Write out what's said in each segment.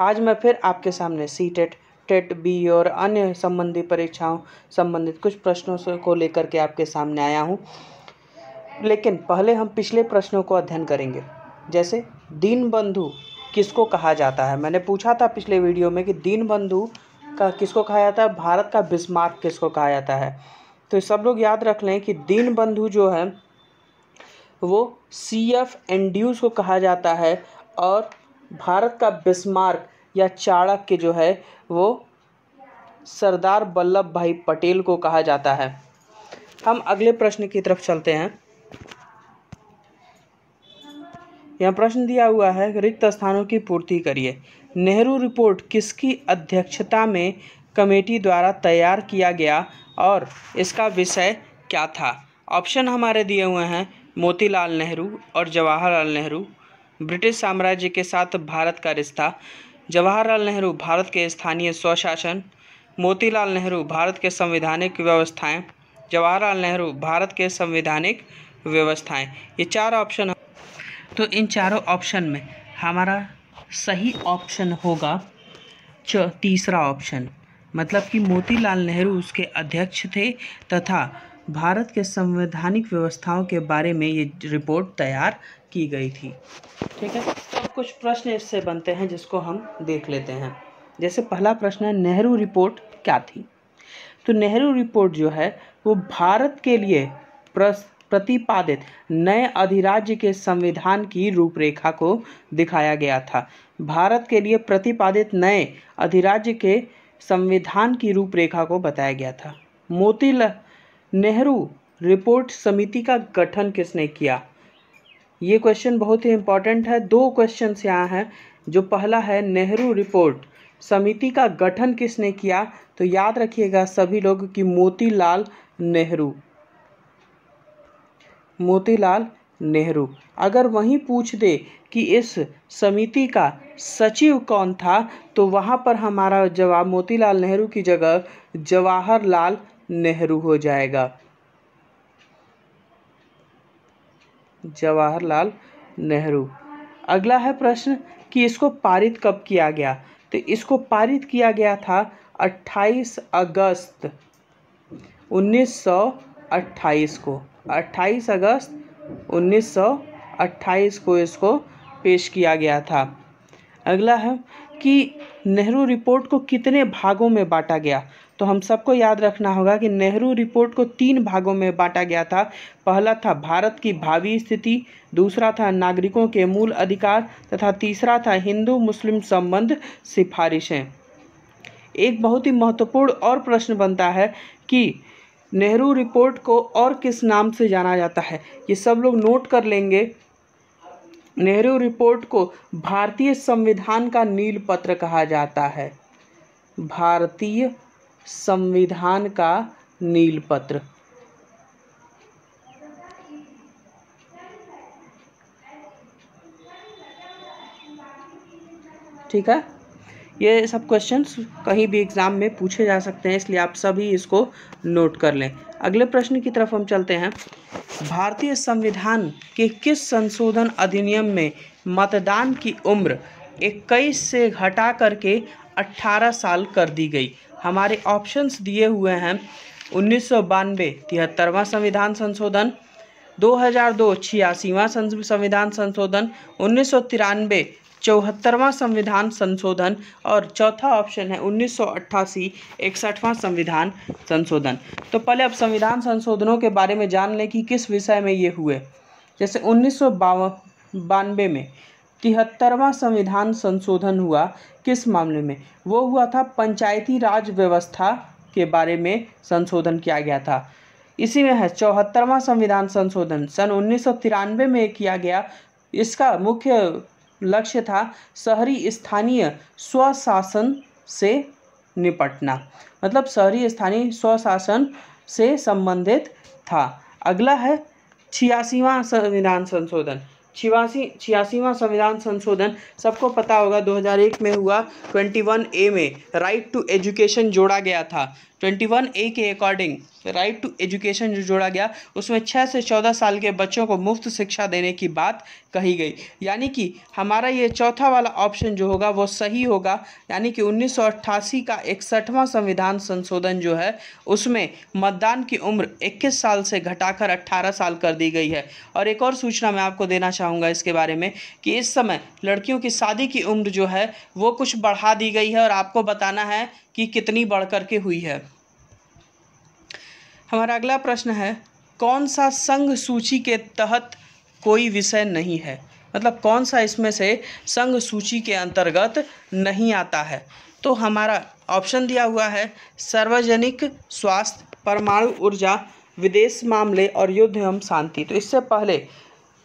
आज मैं फिर आपके सामने सी टेट टेट बी और अन्य संबंधी परीक्षाओं संबंधित कुछ प्रश्नों को लेकर के आपके सामने आया हूँ लेकिन पहले हम पिछले प्रश्नों को अध्ययन करेंगे जैसे दीन बंधु किसको कहा जाता है मैंने पूछा था पिछले वीडियो में कि दीन बंधु का किसको कहा जाता है भारत का बिस्मार्क किसको कहा जाता है तो सब लोग याद रख लें कि दीन बंधु जो है वो सी एफ एंड्यूज को कहा जाता है और भारत का बिस्मार्क या चाणक्य जो है वो सरदार वल्लभ भाई पटेल को कहा जाता है हम अगले प्रश्न की तरफ चलते हैं यह प्रश्न दिया हुआ है रिक्त स्थानों की पूर्ति करिए नेहरू रिपोर्ट किसकी अध्यक्षता में कमेटी द्वारा तैयार किया गया और इसका विषय क्या था ऑप्शन हमारे दिए हुए हैं मोतीलाल नेहरू और जवाहरलाल नेहरू ब्रिटिश साम्राज्य के साथ भारत का रिश्ता जवाहरलाल नेहरू भारत के स्थानीय स्वशासन मोतीलाल नेहरू भारत के संवैधानिक व्यवस्थाएं जवाहरलाल नेहरू भारत के संवैधानिक व्यवस्थाएं ये चार ऑप्शन तो इन चारों ऑप्शन में हमारा सही ऑप्शन होगा च तीसरा ऑप्शन मतलब कि मोतीलाल नेहरू उसके अध्यक्ष थे तथा भारत के संवैधानिक व्यवस्थाओं के बारे में ये रिपोर्ट तैयार की गई थी ठीक है तो कुछ प्रश्न इससे बनते हैं जिसको हम देख लेते हैं जैसे पहला प्रश्न है नेहरू रिपोर्ट क्या थी तो नेहरू रिपोर्ट जो है वो भारत के लिए प्रतिपादित नए अधिराज्य के संविधान की रूपरेखा को दिखाया गया था भारत के लिए प्रतिपादित नए अधिराज्य के संविधान की रूपरेखा को बताया गया था मोतीलाल नेहरू रिपोर्ट समिति का गठन किसने किया ये क्वेश्चन बहुत ही इम्पॉर्टेंट है दो क्वेश्चन यहाँ हैं जो पहला है नेहरू रिपोर्ट समिति का गठन किसने किया तो याद रखिएगा सभी लोग कि मोतीलाल नेहरू मोतीलाल नेहरू अगर वहीं पूछ दे कि इस समिति का सचिव कौन था तो वहाँ पर हमारा जवाब मोतीलाल नेहरू की जगह जवाहरलाल नेहरू हो जाएगा जवाहरलाल नेहरू अगला है प्रश्न कि इसको पारित कब किया गया तो इसको पारित किया गया था 28 अगस्त 1928 को 28 अगस्त 1928 को इसको पेश किया गया था अगला है कि नेहरू रिपोर्ट को कितने भागों में बांटा गया तो हम सबको याद रखना होगा कि नेहरू रिपोर्ट को तीन भागों में बांटा गया था पहला था भारत की भावी स्थिति दूसरा था नागरिकों के मूल अधिकार तथा तीसरा था हिंदू मुस्लिम संबंध सिफारिशें एक बहुत ही महत्वपूर्ण और प्रश्न बनता है कि नेहरू रिपोर्ट को और किस नाम से जाना जाता है ये सब लोग नोट कर लेंगे नेहरू रिपोर्ट को भारतीय संविधान का नील पत्र कहा जाता है भारतीय संविधान का नील पत्र ठीक है ये सब क्वेश्चंस कहीं भी एग्ज़ाम में पूछे जा सकते हैं इसलिए आप सभी इसको नोट कर लें अगले प्रश्न की तरफ हम चलते हैं भारतीय संविधान के किस संशोधन अधिनियम में मतदान की उम्र 21 से घटा करके 18 साल कर दी गई हमारे ऑप्शंस दिए हुए हैं उन्नीस सौ बानवे तिहत्तरवां संविधान संशोधन 2002 छियासीवा संविधान संशोधन उन्नीस सौ तिरानवे चौहत्तरवां संविधान संशोधन और चौथा ऑप्शन है उन्नीस सौ अट्ठासी संविधान संशोधन तो पहले अब संविधान संशोधनों के बारे में जान लें कि किस विषय में ये हुए जैसे उन्नीस सौ बानवे में तिहत्तरवां संविधान संशोधन हुआ किस मामले में वो हुआ था पंचायती राज व्यवस्था के बारे में संशोधन किया गया था इसी में है चौहत्तरवां संविधान संशोधन सन उन्नीस में किया गया इसका मुख्य लक्ष्य था शहरी स्थानीय स्वशासन से निपटना मतलब शहरी स्थानीय स्वशासन से संबंधित था अगला है छियासीवा संविधान संशोधन छियासी छियासीवा संविधान संशोधन सबको पता होगा 2001 में हुआ 21 ए में राइट टू एजुकेशन जोड़ा गया था ट्वेंटी वन ए के अकॉर्डिंग राइट टू एजुकेशन जो जोड़ा गया उसमें छः से चौदह साल के बच्चों को मुफ्त शिक्षा देने की बात कही गई यानी कि हमारा ये चौथा वाला ऑप्शन जो होगा वो सही होगा यानी कि उन्नीस सौ अट्ठासी का इकसठवां संविधान संशोधन जो है उसमें मतदान की उम्र इक्कीस साल से घटाकर अट्ठारह साल कर दी गई है और एक और सूचना मैं आपको देना चाहूँगा इसके बारे में कि इस समय लड़कियों की शादी की उम्र जो है वो कुछ बढ़ा दी गई है और आपको बताना है कि कितनी बढ़ करके हुई है हमारा अगला प्रश्न है कौन सा संघ सूची के तहत कोई विषय नहीं है मतलब कौन सा इसमें से संघ सूची के अंतर्गत नहीं आता है तो हमारा ऑप्शन दिया हुआ है सार्वजनिक स्वास्थ्य परमाणु ऊर्जा विदेश मामले और युद्ध एवं शांति तो इससे पहले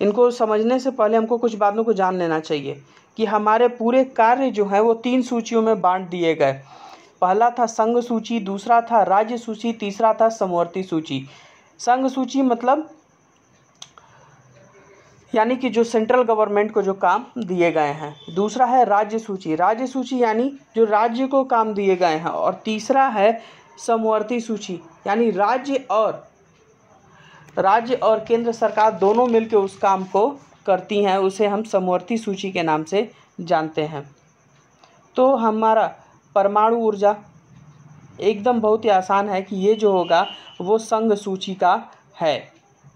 इनको समझने से पहले हमको कुछ बातों को जान लेना चाहिए कि हमारे पूरे कार्य जो हैं वो तीन सूचियों में बांट दिए गए पहला था संघ सूची दूसरा था राज्य सूची तीसरा था समवर्ती सूची संघ सूची मतलब यानी कि जो सेंट्रल गवर्नमेंट को जो काम दिए गए हैं दूसरा है राज्य सूची राज्य सूची यानी जो राज्य को काम दिए गए हैं और तीसरा है समवर्ती सूची यानी राज्य और राज्य और केंद्र सरकार दोनों मिलकर उस काम को करती हैं उसे हम समवर्ती सूची के नाम से जानते हैं तो हमारा परमाणु ऊर्जा एकदम बहुत ही आसान है कि ये जो होगा वो संघ सूची का है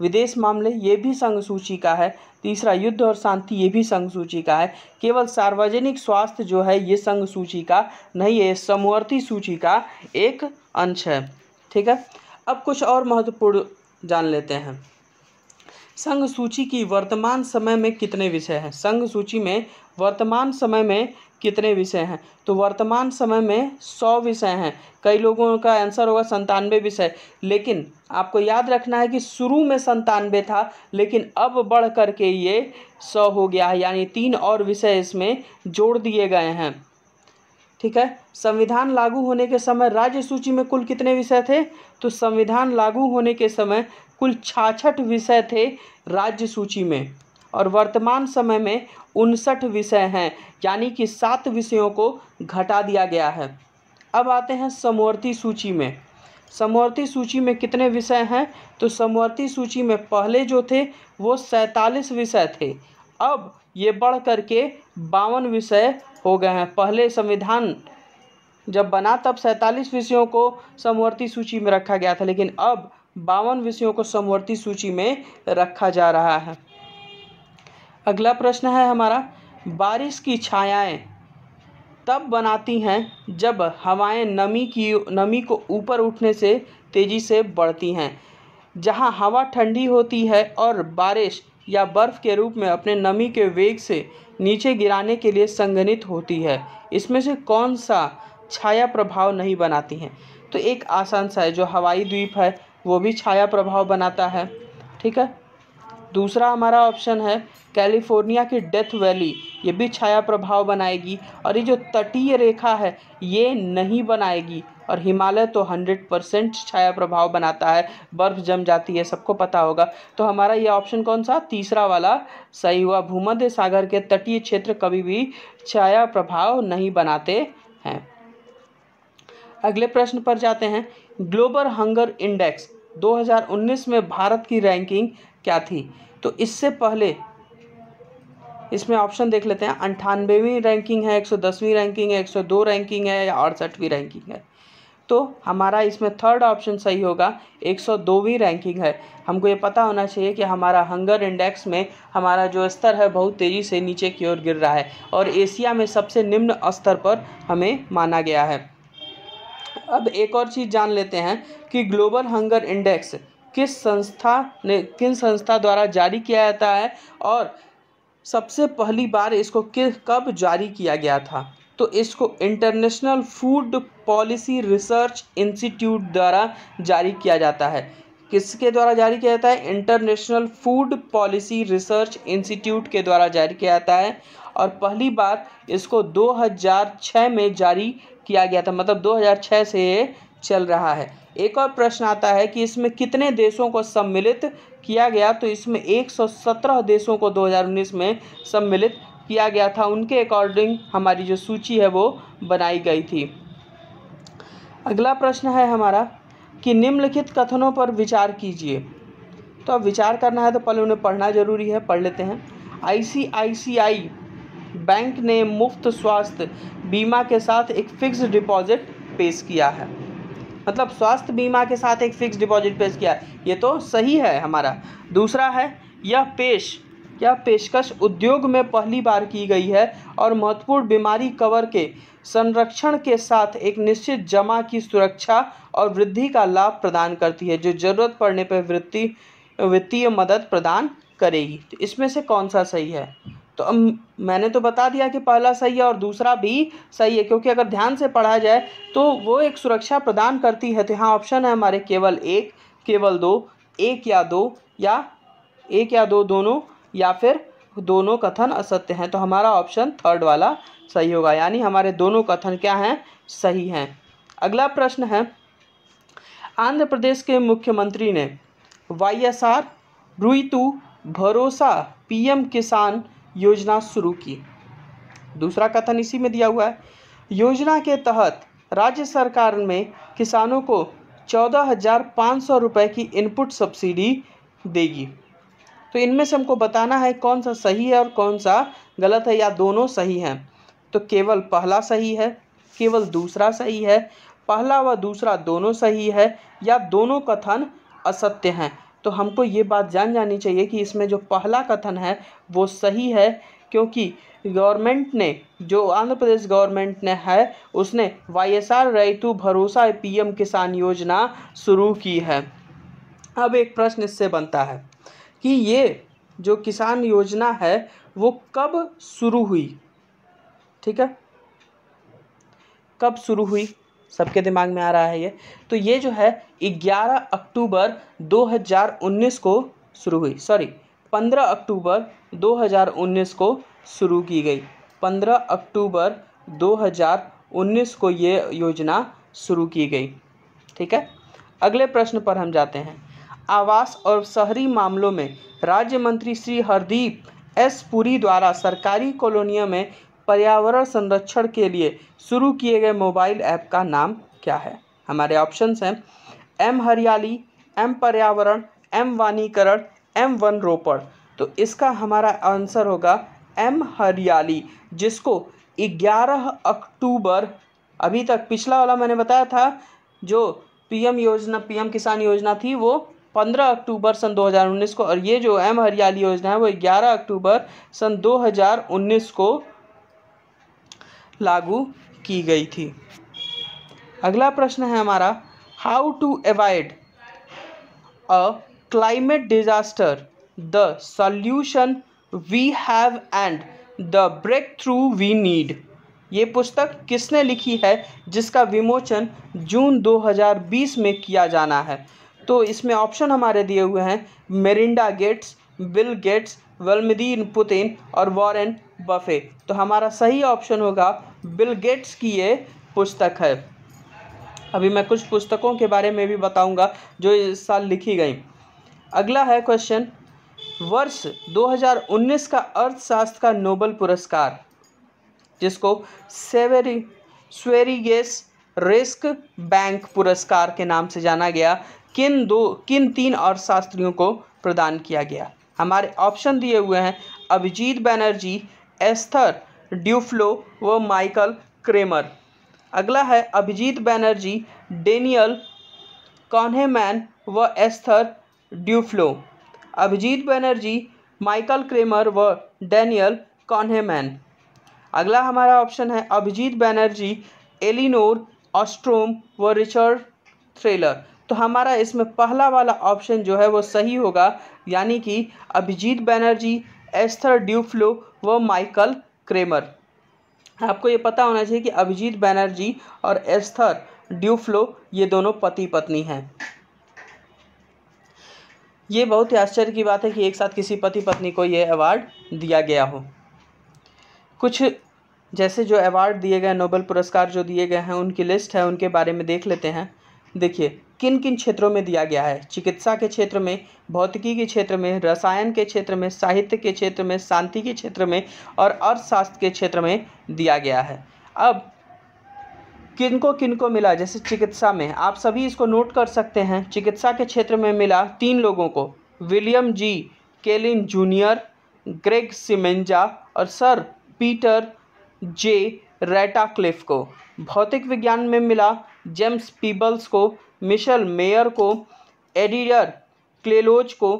विदेश मामले ये भी संघ सूची का है तीसरा युद्ध और शांति ये भी संघ सूची का है केवल सार्वजनिक स्वास्थ्य जो है ये संघ सूची का नहीं है समवर्ती सूची का एक अंश है ठीक है अब कुछ और महत्वपूर्ण जान लेते हैं संघ सूची की वर्तमान समय में कितने विषय हैं संघ सूची में वर्तमान समय में कितने विषय हैं तो वर्तमान समय में सौ विषय हैं कई लोगों का आंसर होगा संतानवे विषय लेकिन आपको याद रखना है कि शुरू में संतानवे था लेकिन अब बढ़ कर के ये सौ हो गया है यानी तीन और विषय इसमें जोड़ दिए गए हैं ठीक है संविधान लागू होने के समय राज्य सूची में कुल कितने विषय थे तो संविधान लागू होने के समय कुल छाछठ विषय थे राज्य सूची में और वर्तमान समय में उनसठ विषय हैं यानी कि सात विषयों को घटा दिया गया है अब आते हैं समवर्ती सूची में समवर्ती सूची में कितने विषय हैं तो समवर्ती सूची में पहले जो थे वो सैंतालीस विषय थे अब ये बढ़ करके बावन विषय हो गए हैं पहले संविधान जब बना तब सैंतालीस विषयों को समवर्ती सूची में रखा गया था लेकिन अब बावन विषयों को समवर्ती सूची में रखा जा रहा है अगला प्रश्न है हमारा बारिश की छायाएं तब बनाती हैं जब हवाएं नमी की नमी को ऊपर उठने से तेज़ी से बढ़ती हैं जहां हवा ठंडी होती है और बारिश या बर्फ़ के रूप में अपने नमी के वेग से नीचे गिराने के लिए संगनित होती है इसमें से कौन सा छाया प्रभाव नहीं बनाती हैं तो एक आसान सा है जो हवाई द्वीप है वो भी छाया प्रभाव बनाता है ठीक है दूसरा हमारा ऑप्शन है कैलिफोर्निया की डेथ वैली ये भी छाया प्रभाव बनाएगी और ये जो तटीय रेखा है ये नहीं बनाएगी और हिमालय तो 100 परसेंट छाया प्रभाव बनाता है बर्फ़ जम जाती है सबको पता होगा तो हमारा ये ऑप्शन कौन सा तीसरा वाला सही हुआ भूमध्य सागर के तटीय क्षेत्र कभी भी छाया प्रभाव नहीं बनाते हैं अगले प्रश्न पर जाते हैं ग्लोबल हंगर इंडेक्स 2019 में भारत की रैंकिंग क्या थी तो इससे पहले इसमें ऑप्शन देख लेते हैं अंठानवेवीं रैंकिंग है एक सौ दसवीं रैंकिंग है एक सौ दो रैंकिंग है या अड़सठवीं रैंकिंग है तो हमारा इसमें थर्ड ऑप्शन सही होगा एक सौ दोवीं रैंकिंग है हमको ये पता होना चाहिए कि हमारा हंगर इंडेक्स में हमारा जो स्तर है बहुत तेज़ी से नीचे की ओर गिर रहा है और एशिया में सबसे निम्न स्तर पर हमें माना गया है अब एक और चीज़ जान लेते हैं कि ग्लोबल हंगर इंडेक्स किस संस्था ने किन संस्था द्वारा जारी किया जाता है और सबसे पहली बार इसको किस कब जारी किया गया था तो इसको International Food Policy Research Institute द्वारा जारी किया जाता है किसके द्वारा जारी किया जाता है International Food Policy Research Institute के द्वारा जारी किया जाता है और पहली बार इसको 2006 में जारी किया गया था मतलब 2006 से चल रहा है एक और प्रश्न आता है कि इसमें कितने देशों को सम्मिलित किया गया तो इसमें 117 देशों को 2019 में सम्मिलित किया गया था उनके अकॉर्डिंग हमारी जो सूची है वो बनाई गई थी अगला प्रश्न है हमारा कि निम्नलिखित कथनों पर विचार कीजिए तो अब विचार करना है तो पहले उन्हें पढ़ना जरूरी है पढ़ लेते हैं आईसीआईसीआई बैंक ने मुफ्त स्वास्थ्य बीमा के साथ एक फिक्स डिपॉजिट पेश किया है मतलब स्वास्थ्य बीमा के साथ एक फिक्स डिपॉजिट पेश किया ये तो सही है हमारा दूसरा है यह पेश यह पेशकश उद्योग में पहली बार की गई है और महत्वपूर्ण बीमारी कवर के संरक्षण के साथ एक निश्चित जमा की सुरक्षा और वृद्धि का लाभ प्रदान करती है जो जरूरत पड़ने पर वृत्ति वित्तीय मदद प्रदान करेगी तो इसमें से कौन सा सही है तो अब मैंने तो बता दिया कि पहला सही है और दूसरा भी सही है क्योंकि अगर ध्यान से पढ़ा जाए तो वो एक सुरक्षा प्रदान करती है तो यहाँ ऑप्शन है हमारे केवल एक केवल दो एक या दो या एक या दो दोनों या फिर दोनों कथन असत्य हैं तो हमारा ऑप्शन थर्ड वाला सही होगा यानी हमारे दोनों कथन क्या हैं सही हैं अगला प्रश्न है आंध्र प्रदेश के मुख्यमंत्री ने वाई एस आर रुईतु भरोसा पीएम किसान योजना शुरू की दूसरा कथन इसी में दिया हुआ है योजना के तहत राज्य सरकार में किसानों को चौदह हज़ार पाँच सौ रुपये की इनपुट सब्सिडी देगी तो इनमें से हमको बताना है कौन सा सही है और कौन सा गलत है या दोनों सही हैं तो केवल पहला सही है केवल दूसरा सही है पहला व दूसरा दोनों सही है या दोनों कथन असत्य हैं तो हमको ये बात जान जानी चाहिए कि इसमें जो पहला कथन है वो सही है क्योंकि गवर्नमेंट ने जो आंध्र प्रदेश गवर्नमेंट ने है उसने वाई एस आर रैतु भरोसा पीएम किसान योजना शुरू की है अब एक प्रश्न इससे बनता है कि ये जो किसान योजना है वो कब शुरू हुई ठीक है कब शुरू हुई सबके दिमाग में आ रहा है ये तो ये जो है 11 अक्टूबर 2019 को शुरू हुई सॉरी 15 अक्टूबर 2019 को शुरू की गई 15 अक्टूबर 2019 को ये योजना शुरू की गई ठीक है अगले प्रश्न पर हम जाते हैं आवास और शहरी मामलों में राज्य मंत्री श्री हरदीप एस पुरी द्वारा सरकारी कॉलोनियों में पर्यावरण संरक्षण के लिए शुरू किए गए मोबाइल ऐप का नाम क्या है हमारे ऑप्शंस हैं एम हरियाली एम पर्यावरण एम वानीकरण एम वन रोपण तो इसका हमारा आंसर होगा एम हरियाली जिसको 11 अक्टूबर अभी तक पिछला वाला मैंने बताया था जो पीएम योजना पीएम किसान योजना थी वो 15 अक्टूबर सन 2019 को और ये जो एम हरियाली योजना है वो 11 अक्टूबर सन 2019 को लागू की गई थी अगला प्रश्न है हमारा how to avoid a climate disaster the solution we have and the breakthrough we need ये पुस्तक किसने लिखी है जिसका विमोचन जून 2020 में किया जाना है तो इसमें ऑप्शन हमारे दिए हुए हैं Melinda Gates Bill Gates Vladimir Putin और वॉरेन बफे तो हमारा सही ऑप्शन होगा बिल गेट्स की ये पुस्तक है अभी मैं कुछ पुस्तकों के बारे में भी बताऊंगा जो इस साल लिखी गई अगला है क्वेश्चन वर्ष 2019 का अर्थशास्त्र का नोबल पुरस्कार जिसको सेवेरी स्वेरीगेस रिस्क बैंक पुरस्कार के नाम से जाना गया किन दो किन तीन अर्थशास्त्रियों को प्रदान किया गया हमारे ऑप्शन दिए हुए हैं अभिजीत बैनर्जी एस्थर ड्यूफ्लो व माइकल क्रेमर अगला है अभिजीत बैनर्जी डेनियल कॉन्हेमैन व Esther Duflo Abhijit Banerjee Michael Kremer व डैनियल कॉन्हेमैन अगला हमारा ऑप्शन है अभिजीत बैनर्जी एलिनोर ऑस्ट्रोम व रिचर्ड थ्रेलर तो हमारा इसमें पहला वाला ऑप्शन जो है वो सही होगा यानी कि अभिजीत बैनर्जी एस्थर ड्यूफ्लो व माइकल क्रेमर आपको ये पता होना चाहिए कि अभिजीत बैनर्जी और एस्थर ड्यूफ्लो ये दोनों पति पत्नी हैं ये बहुत ही आश्चर्य की बात है कि एक साथ किसी पति पत्नी को ये अवार्ड दिया गया हो कुछ जैसे जो अवार्ड दिए गए नोबेल पुरस्कार जो दिए गए हैं उनकी लिस्ट है उनके बारे में देख लेते हैं देखिए किन किन क्षेत्रों में दिया गया है चिकित्सा के क्षेत्र में भौतिकी के क्षेत्र में रसायन के क्षेत्र में साहित्य के क्षेत्र में शांति के क्षेत्र में और अर्थशास्त्र के क्षेत्र में दिया गया है अब किनको किनको मिला जैसे चिकित्सा में आप सभी इसको नोट कर सकते हैं चिकित्सा के क्षेत्र में मिला तीन लोगों को William G Kaelin Junior Gregg Semenza और सर पीटर जे रेटाक्लिफ को भौतिक विज्ञान में मिला जेम्स पीबल्स को मिशेल मेयर को एडियर क्लेलोज को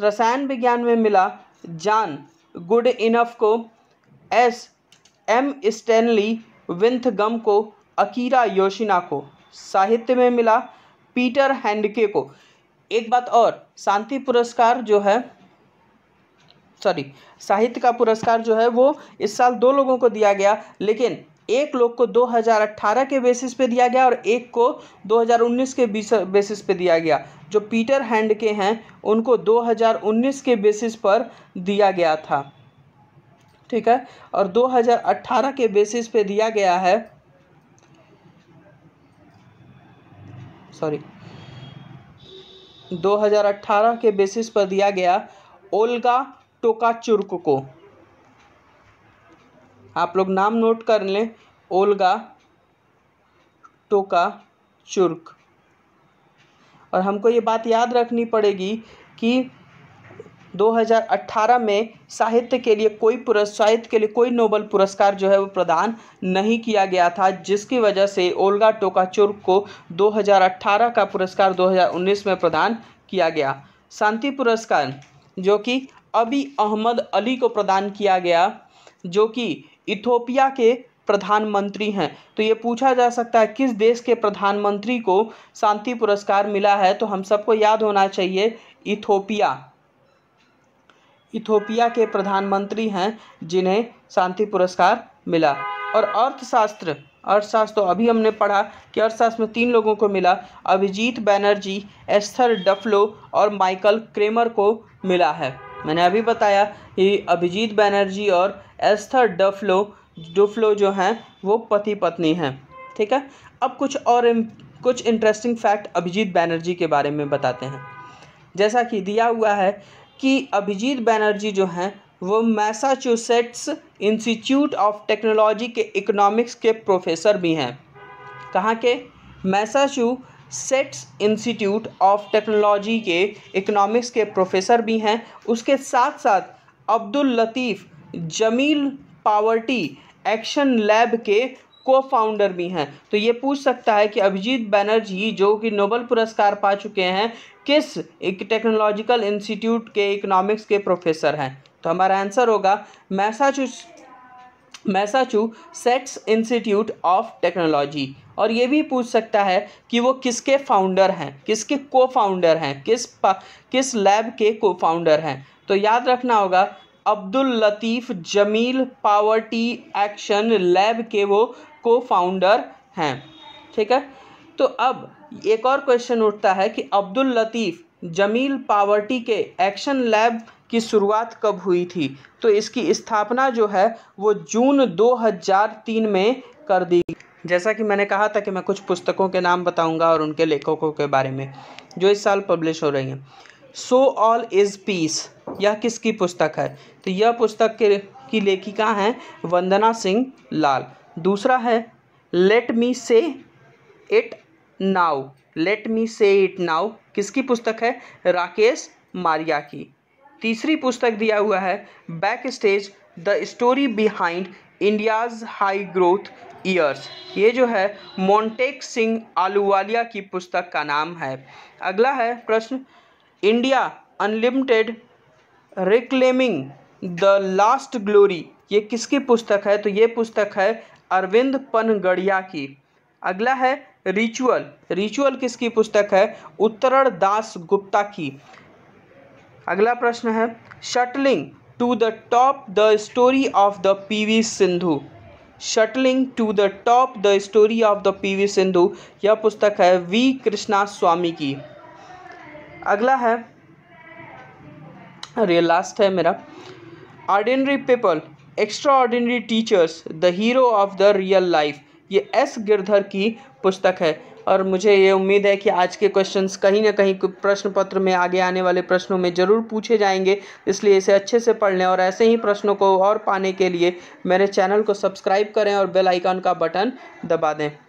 रसायन विज्ञान में मिला जान गुड इनफ को एस एम स्टैनली विंथगम को अकीरा योशिना को साहित्य में मिला पीटर हैंडके को एक बात और शांति पुरस्कार जो है सॉरी साहित्य का पुरस्कार जो है वो इस साल दो लोगों को दिया गया लेकिन एक लोग को 2018 के बेसिस पे दिया गया और एक को 2019 के बेसिस पे दिया गया जो पीटर हैंड के हैं उनको 2019 के बेसिस पर दिया गया था ठीक है और 2018 के बेसिस पे दिया गया है सॉरी 2018 के बेसिस पर दिया गया ओल्गा टोकाचुर्क को आप लोग नाम नोट कर लें ओलगा टोका चुर्क और हमको ये बात याद रखनी पड़ेगी कि 2018 में साहित्य के लिए कोई पुरस्कार साहित्य के लिए कोई नोबल पुरस्कार जो है वो प्रदान नहीं किया गया था जिसकी वजह से ओलगा टोका चुर्क को 2018 का पुरस्कार 2019 में प्रदान किया गया शांति पुरस्कार जो कि अभी अहमद अली को प्रदान किया गया जो कि इथोपिया के प्रधानमंत्री हैं तो ये पूछा जा सकता है किस देश के प्रधानमंत्री को शांति पुरस्कार मिला है तो हम सबको याद होना चाहिए इथोपिया इथोपिया के प्रधानमंत्री हैं जिन्हें शांति पुरस्कार मिला और अर्थशास्त्र अर्थशास्त्र तो अभी हमने पढ़ा कि अर्थशास्त्र में तीन लोगों को मिला अभिजीत बैनर्जी एस्थर डफलो और माइकल क्रेमर को मिला है मैंने अभी बताया कि अभिजीत बैनर्जी और एस्थर डफलो डुफ्लो जो हैं वो पति पत्नी हैं ठीक है अब कुछ और कुछ इंटरेस्टिंग फैक्ट अभिजीत बैनर्जी के बारे में बताते हैं जैसा कि दिया हुआ है कि अभिजीत बैनर्जी जो हैं वो मैसाचुसेट्स इंस्टीट्यूट ऑफ टेक्नोलॉजी के इकोनॉमिक्स के प्रोफेसर भी हैं कहाँ के Massachusetts Institute of Technology के इकोनॉमिक्स के प्रोफेसर भी हैं उसके साथ साथ Abdul Latif Jameel poverty action lab के को फाउंडर भी हैं तो ये पूछ सकता है कि अभिजीत बैनर्जी जो कि नोबल पुरस्कार पा चुके हैं किस एक टेक्नोलॉजिकल इंस्टीट्यूट के इकोनॉमिक्स के प्रोफेसर हैं तो हमारा आंसर होगा Massachusetts Massachusetts Institute of Technology और ये भी पूछ सकता है कि वो किसके फाउंडर हैं किसके को फाउंडर हैं किस किस लैब के को फाउंडर हैं तो याद रखना होगा Abdul Latif Jameel poverty action lab के वो को फाउंडर हैं ठीक है तो अब एक और क्वेश्चन उठता है कि अब्दुल लतीफ़ जमील पावर्टी के एक्शन लैब की शुरुआत कब हुई थी तो इसकी स्थापना जो है वो जून 2003 में कर दी जैसा कि मैंने कहा था कि मैं कुछ पुस्तकों के नाम बताऊंगा और उनके लेखकों के बारे में जो इस साल पब्लिश हो रही हैं सो ऑल इज़ पीस यह किसकी पुस्तक है तो यह पुस्तक के की लेखिका हैं वंदना सिंह लाल दूसरा है लेट मी से इट नाउ लेट मी से इट नाउ किसकी पुस्तक है राकेश मारिया की तीसरी पुस्तक दिया हुआ है backstage the story behind India's high growth years ये जो है मोन्टेक सिंह आलूवालिया की पुस्तक का नाम है अगला है प्रश्न India unlimited reclaiming the last glory ये किसकी पुस्तक है तो ये पुस्तक है अरविंद पनगढ़िया की अगला है रिचुअल रिचुअल किसकी पुस्तक है उत्तरण दास गुप्ता की अगला प्रश्न है shuttling to the top the story of the PV Sindhu shuttling to the top the story of the PV Sindhu यह पुस्तक है वी कृष्णा स्वामी की अगला है अरे लास्ट है मेरा ordinary people extraordinary teachers the hero of the real life ये एस गिरधर की पुस्तक है और मुझे ये उम्मीद है कि आज के क्वेश्चंस कहीं ना कहीं प्रश्न पत्र में आगे आने वाले प्रश्नों में ज़रूर पूछे जाएंगे इसलिए इसे अच्छे से पढ़ लें और ऐसे ही प्रश्नों को और पाने के लिए मेरे चैनल को सब्सक्राइब करें और बेल आइकन का बटन दबा दें